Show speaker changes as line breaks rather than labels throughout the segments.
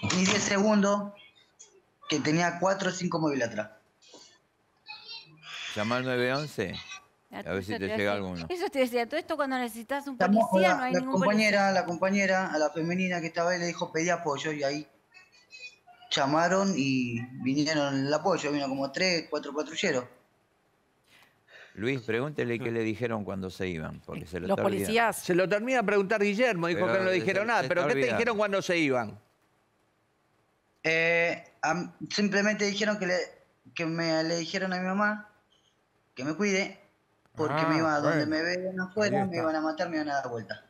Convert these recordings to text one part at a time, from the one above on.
Y 10 segundos que tenía 4 o 5 móviles atrás.
Llamar al 911.
A ver si te llega alguno. Eso te decía, todo esto cuando necesitas un policía, la, no hay ningún compañera,
La compañera, a la femenina que estaba ahí le dijo pedí apoyo y ahí llamaron y vinieron el apoyo, vino como tres, cuatro patrulleros.
Luis, pregúntele qué le dijeron cuando se iban, porque se lo Los policías.
Se lo termina a preguntar Guillermo, dijo que no le dijeron nada. ¿Pero qué te dijeron cuando se iban?
Eh, simplemente dijeron que, le, que me, le dijeron a mi mamá que me cuide, porque me ah, iba a donde me veían afuera, me iban a matar, me iban a dar vuelta.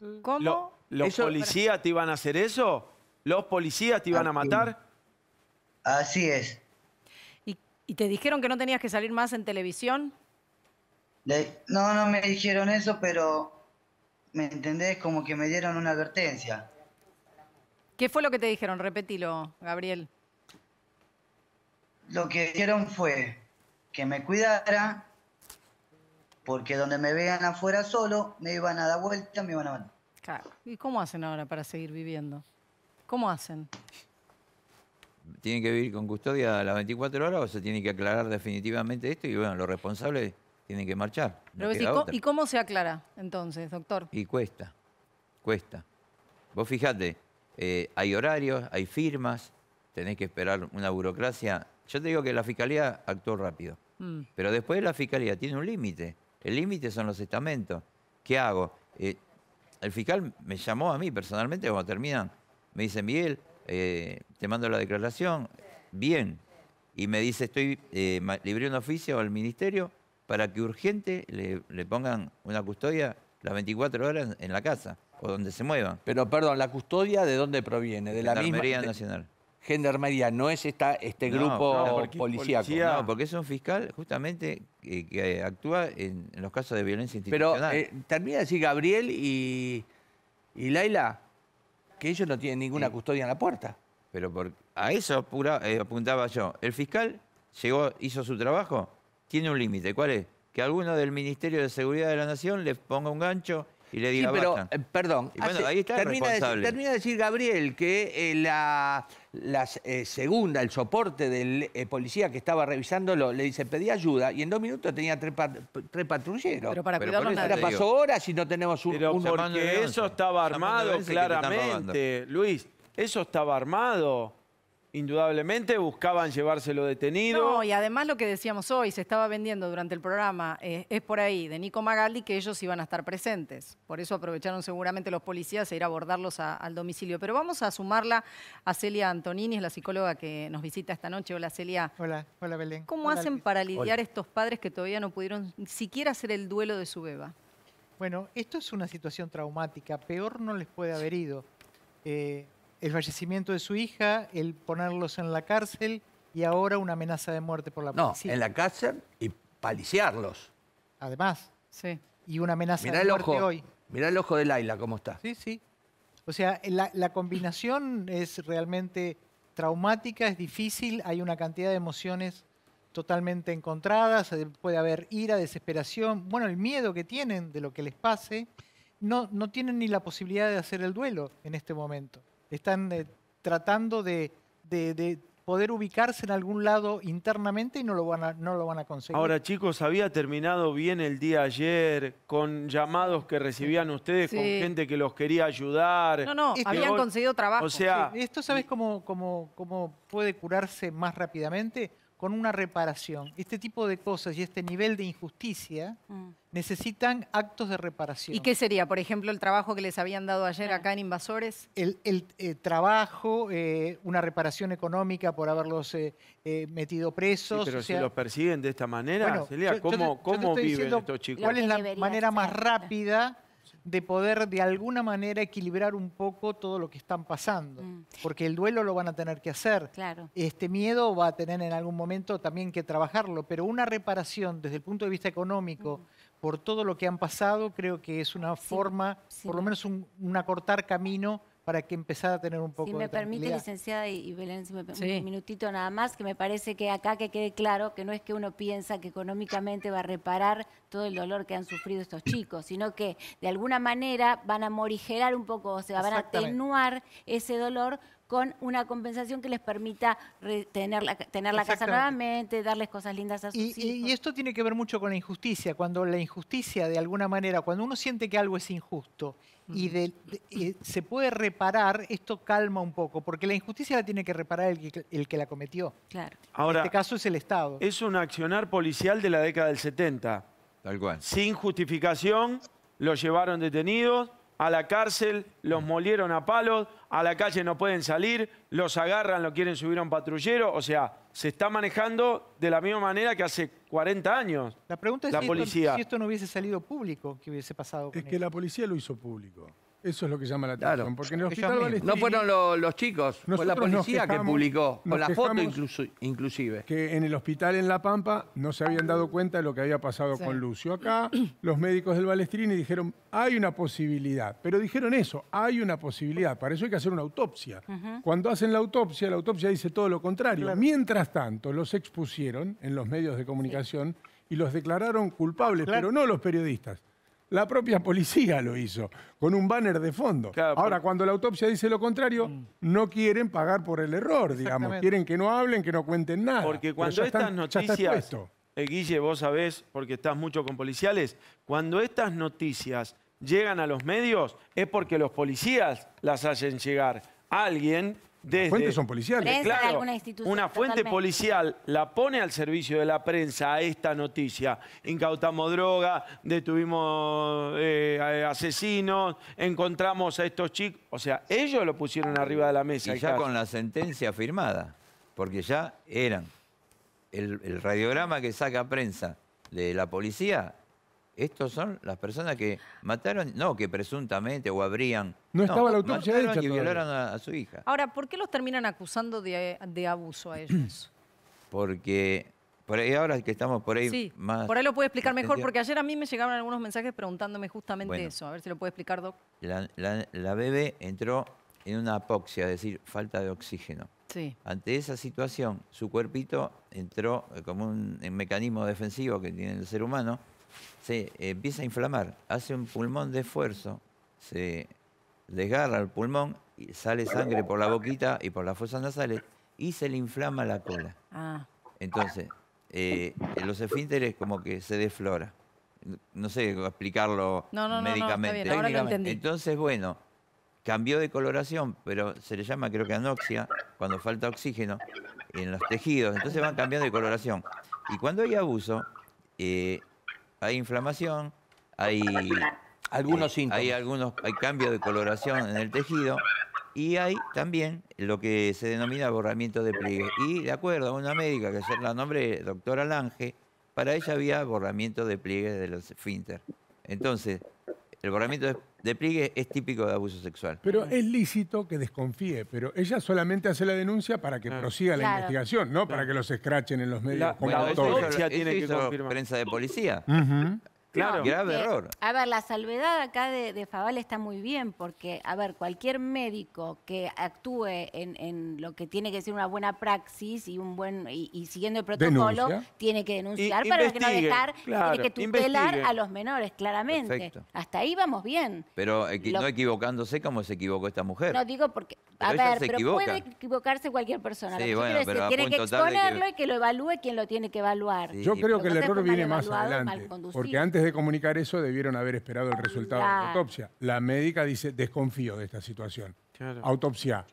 Mm. ¿Cómo?
¿Los policías te iban a hacer eso? ¿Los policías te iban a matar? Así es.
¿Y, te
dijeron que no tenías que salir más en televisión?
no, no me dijeron eso, pero ¿me entendés? Como que me dieron una advertencia.
¿Qué fue lo que te dijeron? Repetilo, Gabriel.
Lo que dijeron fue que me cuidara, porque donde me vean afuera solo, me iban a dar vuelta, me iban a matar.
Claro. ¿Y cómo hacen ahora para seguir viviendo? ¿Cómo hacen?
¿Tienen que vivir con custodia a las 24 horas o se tiene que aclarar definitivamente esto? Y bueno, los responsables tienen que marchar. ¿y, ¿Y
cómo se aclara entonces, doctor?
Y cuesta, cuesta. Vos fijate, eh, hay horarios, hay firmas, tenés que esperar una burocracia. Yo te digo que la fiscalía actuó rápido, mm. pero después la fiscalía tiene un límite. El límite son los estamentos. ¿Qué hago? Eh, el fiscal me llamó a mí personalmente cuando terminan. Me dice, Miguel, eh, te mando la declaración. Bien. Y me dice, estoy eh, libré un oficio al ministerio para que urgente le, le pongan una custodia
las 24 horas en la casa o donde se muevan. Pero perdón, ¿la custodia de dónde proviene? De la Gendarmería Nacional. Gendarmería, no es esta, este grupo policíaco. no, porque es un fiscal justamente que, actúa en, los casos de violencia institucional. Pero eh, termina de decir Gabriel y, Laila que ellos no tienen ninguna custodia en la puerta.
Pero a eso eh, apuntaba yo. El fiscal llegó, hizo su trabajo, tiene un límite. ¿Cuál es? Que alguno del Ministerio de Seguridad de la Nación les ponga
un gancho y le sí, pero, perdón, termina, De, decir Gabriel que eh, la, eh, segunda, el soporte del eh, policía que estaba revisándolo, le dice, pedí ayuda, y en dos minutos tenía tres, patrulleros. Pero para pero pasó horas
y no tenemos un... porque eso estaba armado claramente, Luis, eso estaba armado. Indudablemente buscaban llevárselo detenido. No, y
además lo que decíamos hoy, se estaba vendiendo durante el programa, eh, es por ahí, de Nico Magaldi, que ellos iban a estar presentes. Por eso aprovecharon seguramente los policías e ir a abordarlos al domicilio. Pero vamos a sumarla a Celia Antonini, es la psicóloga que nos visita esta noche. Hola, Celia. Hola, hola, Belén. ¿Cómo hacen para lidiar estos padres que todavía no pudieron siquiera hacer el duelo de su beba?
Bueno, esto es una situación traumática, peor no les puede haber ido. Eh, el fallecimiento de su hija, el ponerlos en la cárcel y ahora una amenaza de muerte por la policía. No, en
la cárcel y paliciarlos.
Además. Sí. Y una amenaza de muerte hoy.
Mirá el ojo de Laila cómo está.
Sí, sí. O sea, la, la combinación es realmente traumática, es difícil, hay una cantidad de emociones totalmente encontradas, eh, puede haber ira, desesperación, bueno, el miedo que tienen de lo que les pase, no, no tienen ni la posibilidad de hacer el duelo en este momento están eh, tratando de, poder ubicarse en algún lado internamente y no lo, van a, no lo van a conseguir. Ahora,
chicos, había terminado bien el día ayer con llamados que recibían ustedes, con gente que los quería ayudar. No, no, habían conseguido trabajo. O sea,
esto sabes cómo, cómo puede curarse más rápidamente con una reparación. Este tipo de cosas y este nivel de injusticia mm. necesitan actos de reparación. ¿Y qué
sería, por ejemplo, el trabajo que les habían dado ayer acá en Invasores?
El, eh, trabajo, eh, una reparación económica por haberlos eh, metido presos. pero si los
persiguen de esta manera, ¿cómo, viven estos chicos? ¿Cuál es la
manera más rápida de poder de alguna manera equilibrar un poco todo lo que están pasando, mm. porque el duelo lo van a tener que hacer. Este miedo va a tener en algún momento también que trabajarlo, pero una reparación desde el punto de vista económico mm. por todo lo que han pasado creo que es una forma, por lo menos un acortar camino para que empezara a tener un poco de si me permite,
licenciada, y, Belén, si me un minutito nada más, que me parece que acá que quede claro que no es que uno piensa que económicamente va a reparar todo el dolor que han sufrido estos chicos, sino que de alguna manera van a morigerar un poco, o sea, van a atenuar ese dolor con una compensación que les permita tener la, tener la casa nuevamente, darles cosas lindas a sus y, hijos.
Y esto tiene que ver mucho con la injusticia, cuando la injusticia de alguna manera, cuando uno siente que algo es injusto y se puede reparar, esto calma un poco, porque la injusticia la tiene que reparar el que, el que la cometió.
Claro. Ahora, en este caso es el Estado. Es un accionar policial de la década del 70. Tal cual. Sin justificación, los llevaron detenidos, a la cárcel, los molieron a palos, a la calle no pueden salir, los agarran, lo quieren subir a un patrullero, o sea, se está manejando de la misma manera que hace 40 años. La pregunta es la si, policía. Esto, si
esto no hubiese salido público, ¿qué hubiese pasado? Con es que la policía lo hizo público. Eso es lo que llama la atención. Porque No fueron
los
chicos, fue la policía que publicó, con la foto inclusive.
que en el hospital en La Pampa no se habían dado cuenta de lo que había pasado con Lucio. Acá los médicos del Balestrini dijeron, hay una posibilidad, pero dijeron eso, hay una posibilidad, para eso hay que hacer una autopsia. Cuando hacen la autopsia, la autopsia dice todo lo contrario. Mientras tanto, los expusieron en los medios de comunicación y los declararon culpables, pero no los periodistas, la propia policía lo hizo, con un banner de fondo. Ahora, cuando la autopsia dice lo contrario, mm. no quieren pagar por el error, digamos. Quieren que no hablen, que no cuenten nada. Porque cuando estas noticias,
eh, Guille, vos sabés, porque estás mucho con policiales, cuando estas noticias llegan a los medios es porque los policías las hacen llegar. Alguien fuentes son policiales. Claro, una fuente policial la pone al servicio de la prensa a esta noticia. Incautamos droga, detuvimos eh, asesinos, encontramos a estos chicos. O sea, ellos lo pusieron arriba de la mesa. Y ya con
la sentencia firmada, porque ya eran. El, el radiograma que saca prensa de la policía, estos son las personas que mataron, no que presuntamente o habrían
no estaba la autopsia Y violaron
a, su hija.
Ahora, ¿por qué los terminan acusando de, abuso a ellos?
Porque por ahí ahora que estamos por ahí sí, Por ahí lo
puede explicar mejor, porque ayer a mí me llegaron algunos mensajes preguntándome justamente eso. A ver si lo puede explicar, Doc.
La, bebé entró en una apoxia, es decir, falta de oxígeno. Sí. Ante esa situación, su cuerpito entró eh, como un, mecanismo defensivo que tiene el ser humano, se empieza a inflamar, hace un pulmón de esfuerzo, se desgarra el pulmón, y sale sangre por la boquita y por las fosas nasales y se le inflama la cola. Ah. Entonces, eh, los esfínteres como que se desflora. No sé explicarlo médicamente. Entonces, bueno, cambió de coloración, pero se le llama creo que anoxia, cuando falta oxígeno en los tejidos. Entonces van cambiando de coloración. Y cuando hay abuso, eh, hay inflamación, hay algunos eh, síntomas. Hay algunos, hay cambios de coloración en el tejido y hay también lo que se denomina borramiento de pliegues. Y de acuerdo a una médica que se la nombre, doctora Lange, para ella había borramiento de pliegues de los finter. Entonces, el borramiento de pliegue es típico de abuso sexual. Pero
es lícito que desconfíe, pero ella solamente hace la denuncia para que ah. prosiga la investigación, no para que los escrachen en los medios. como todo eso, tiene que prensa de policía. Claro. Grave error.
A ver, la salvedad acá de, Faval está muy bien, porque, a ver, cualquier médico que actúe en, lo que tiene que ser una buena praxis y un buen y, siguiendo el protocolo, tiene que denunciar para que no dejar, tiene que tutelar a los menores, claramente. Hasta ahí vamos bien.
Pero eh, no equivocándose como se equivocó esta mujer. No
digo porque, a ver, puede equivocarse cualquier persona. Sí, bueno, pero tiene que exponerlo y que lo evalúe quien lo tiene que evaluar. yo creo que el error viene más adelante. Porque
antes de comunicar eso debieron haber esperado el resultado de la autopsia. La médica dice, desconfío de esta situación. Autopsia.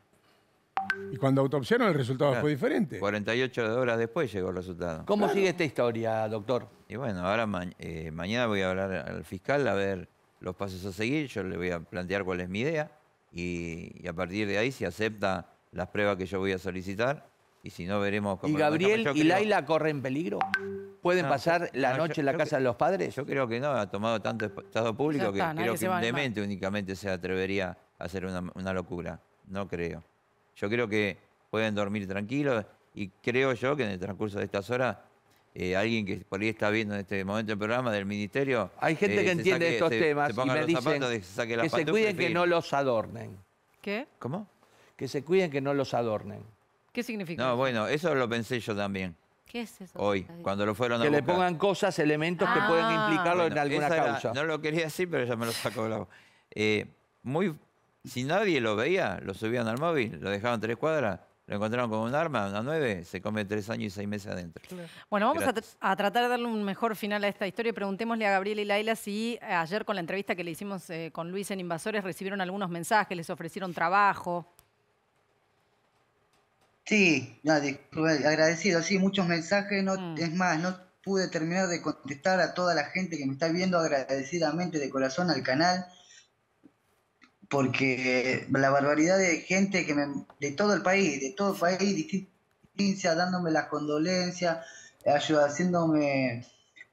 Y cuando autopsiaron el resultado fue diferente.
48 horas después llegó el resultado. ¿Cómo sigue esta historia, doctor? Y bueno, ahora eh, mañana voy a hablar al fiscal a ver los pasos a seguir. Yo le voy a plantear cuál es mi idea. Y, a partir de ahí, si acepta las pruebas que yo voy a solicitar. Y si no, veremos cómo ¿Y Gabriel y Laila
corren peligro? pueden pasar la noche en la
casa de los padres? Yo creo que no, ha tomado tanto estado público que creo que, demente únicamente se atrevería a hacer una, locura. No creo. Yo creo que pueden dormir tranquilos y creo yo que en el transcurso de estas horas eh, alguien que por ahí está viendo en este momento el programa del ministerio... Hay gente que eh, entiende estos temas y me dicen que se cuiden que no
los adornen. ¿Qué? ¿Cómo? Que se cuiden que no los adornen.
¿Qué significa? No,
bueno, eso lo pensé yo también. ¿Qué es eso? Hoy, cuando lo fueron a Que le pongan
cosas, elementos
que pueden ah. implicarlo en alguna causa.
no lo quería decir, pero ya me lo sacó la eh, Muy, si nadie lo veía, lo subían al móvil, lo dejaban tres cuadras, lo encontraron con un arma, una nueve, se come tres años y seis meses adentro.
Bueno, vamos a, tratar de darle un mejor final a esta historia. Preguntémosle a Gabriel y Laila si eh, ayer con la entrevista que le hicimos eh, con Luis en Invasores recibieron algunos mensajes, les ofrecieron trabajo.
Sí, agradecido, sí, muchos mensajes, no, mm. es más, no pude terminar de contestar a toda la gente que me está viendo agradecidamente de corazón al canal, porque la barbaridad de gente que de todo el país, de todo el país, distintas, dándome las condolencias, ayuda, haciéndome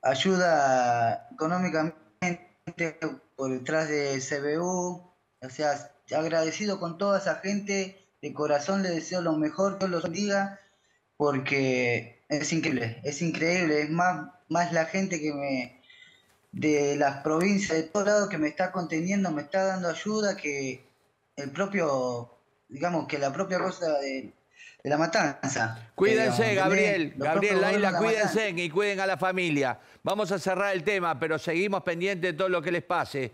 ayuda económicamente por detrás de CBU, o sea, agradecido con toda esa gente de corazón le deseo lo mejor, todos los diga porque es increíble, es increíble, es más, más la gente que me de las provincias, de todos lados que me está conteniendo, me está dando ayuda, que el propio, digamos, que la propia cosa de, la matanza. Cuídense, Gabriel, Gabriel Laila, cuídense y
cuiden a la familia. Vamos a cerrar el tema, pero seguimos pendientes de todo lo que les pase.